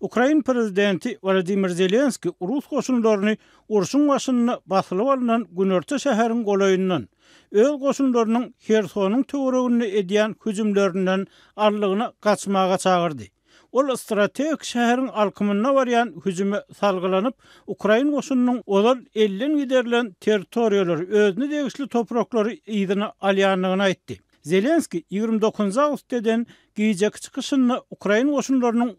Ukrayn prezidenti Vladimir Zelenski Rus goşunlaryny urşun başyna basylyp alynan Günörtä şäheriniň golaýynyň öz goşunlarynyň Hersonyň töwereginde edýän hüjümlerinden arlygyna gaçmaga çağırdy. Ol strateg şəhərin alkymyna barýan hüjüme salgylanyp Ukrayn goşunynyň olan 50 giderilen territoriýalary özüni degişli topraklary ýygyna alýanlygyny etdi. Zelenski 29 avgust eden giýje çykyşyny Ukraina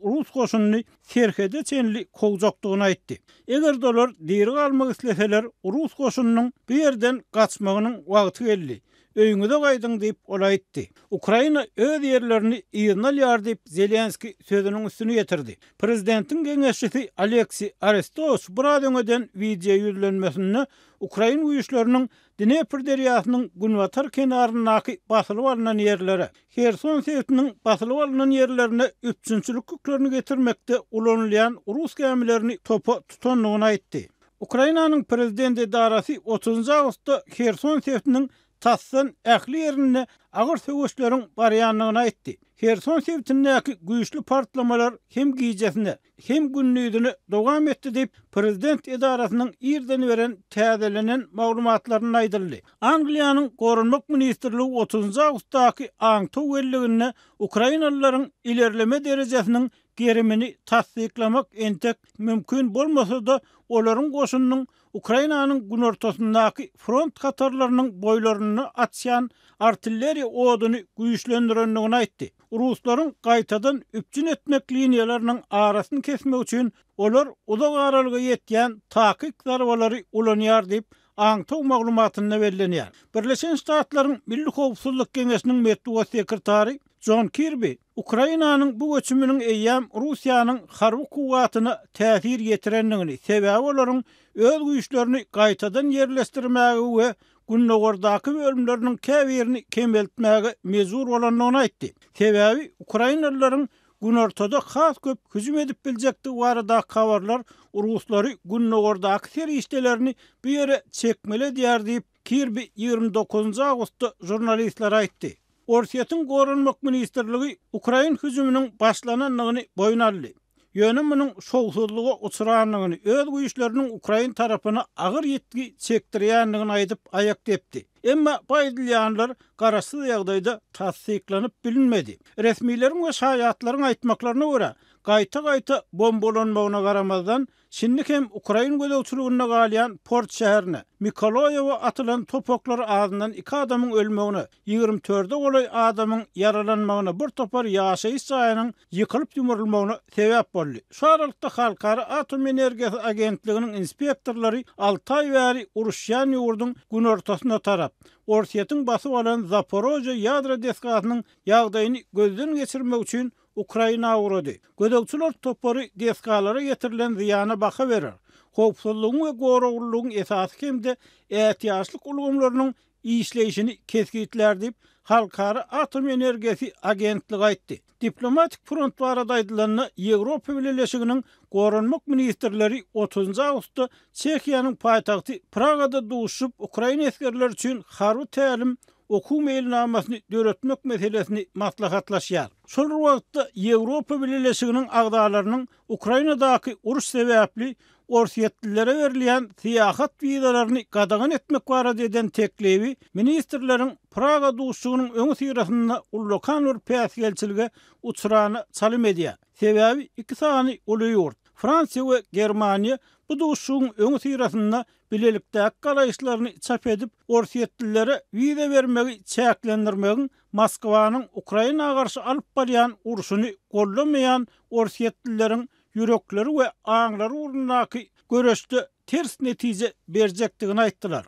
Rus goşunyny terhede çenli kowjakdygyny aýtdy. Eger dolar diýri almak isleseler Rus goşunynyň bu ýerden gaçmagynyň wagty geldi. öýüňe de gaýdyň diýip ola etdi. Ukraina öz ýerlerini ýygna ýar diýip Zelenski sözüniň üstüne ýetirdi. Prezidentiň gengeşçisi Aleksi Arestovs bu radiodan wideo ýüzlenmesini Ukraina uýuşlarynyň Dnepr derýasynyň Gunwatar kenarynaky basylyp alynan ýerlere, Kherson sewtiniň basylyp alynan ýerlerine üçünçülük köklerini getirmekde ulanylan Russ gämlerini topa tutanyny aýtdy. Ukrainanyň prezidenti Darasi 30-njy awgustda Kherson sewtiniň tassın ähli ýerini agyr söwüşleriň baryanyna etdi. Herson sewtindäki güýçli partlamalar hem giýjesini, hem günnüdini dogam etdi diýip prezident edarasynyň ýerden beren täzelenen maglumatlaryna aýdyldy. Angliýanyň gorunmak ministrligi 30-njy awgustdaky aň töwelligini Ukrainalylaryň ilerleme derejesiniň gerimini tassyklamak entek mümkin bolmasa da olaryň goşunyň Ukraynanın gün ortasındaki front katarlarının boylarını atsiyan artilleri odunu güyüşlendirenliğine aitti. Rusların kaytadan üpçün etmek liniyalarının ağrısını kesme için olur uzak aralığı yetiyen takik zarvaları ulanıyar deyip Anta maglumatında belleniyar. Birleşen Staatların Milli Kovsulluk Gengesinin Metduva Sekretari John Kirby Ukraina'nın bu göçümünün eyyam Rusiyanın harbi kuvvatına təsir yetirenliğini sebep olorun öz güçlerini qaytadan yerleştirmeyi ve Gunnogordaki bölümlerinin kevirini kemeltmeyi mezur olanlığına aitti. Sebebi Ukraynalıların gün ortada khas köp hücum edip bilecekti varada kavarlar Rusları Gunnogordaki seri ishtelerini bir yere çekmeli diyar deyip 29. Ağustos jurnalistlere aitti. Orsiýetin gorunmak ministrligi Ukraina hüjümünin başlananlygyny boyun aldy. Ýöne munyň şowsuzlygy uçuranlygyny, öz güýçleriniň Ukraina tarapyna agyr ýetki çekdirýänligini aýdyp aýak depdi. Emma paýdylýanlar garasy ýagdaýda tassyklanyp bilinmedi. Resmiýlerim we şaýatlaryň aýtmaklaryna görä, gaýta-gaýta bombolanmagyna garamazdan Şinnik hem Ukrayna gödöçülüğüne galyan Port şäherine Mikolayeva atılan topoklar ağzından iki adamın ölmeğini, 24'de olay adamın yaralanmağını, bir topar yaşa iç sayının yıkılıp yumurulmağını sebep bolli. Şu aralıkta Halkarı Atom Energiyası Agentliğinin inspektorları Altay Veri Uruşyan Yurdun gün ortasına Orsiýetin basy bolan Zaporojye ýadra deskasynyň ýagdaýyny gözden geçirmek üçin Ukraina urudy. Gödökçüler topary deskalara getirilen ziýana baka berer. Hopsulluğun ve gorogulluğun esas kimdi? Ehtiyaçlık ulgumlarının işleyişini keskitler deyip Halkara Atom energesi Agentliği aytti. Diplomatik front barada aydılanına Evropa Birleşiginin Korunmuk Ministerleri 30. Ağustos'ta Çekiyanın payitahtı Praga'da doğuşup Ukrayna eskerler için haru təlim oku meylinamasını dörötmök meselesini matlakatlaşyar. Sol vaqtta Evropa Birleşiginin agdalarının Ukrayna'daki uruş sebepli orsiyetlilere verilen siyahat vizalarını gadagan etmek varad eden teklevi ministerlerin Praga duşunun ön sirasında ullokan ur piyasiyelçilge uçurana salim ediyen. Sebebi iki sani oluyor. Fransiya ve Germaniya bu duşunun ön sirasında bilelikte akkalayışlarını çap edip orsiyetlilere vize vermeyi çeyaklendirmeyin Moskvanın Ukrayna'a karşı alp balyan ursunu kollamayan orsiyetlilerin yürekleri ve ağları uğrundaki görüşte ters netice verecektiğini aittılar.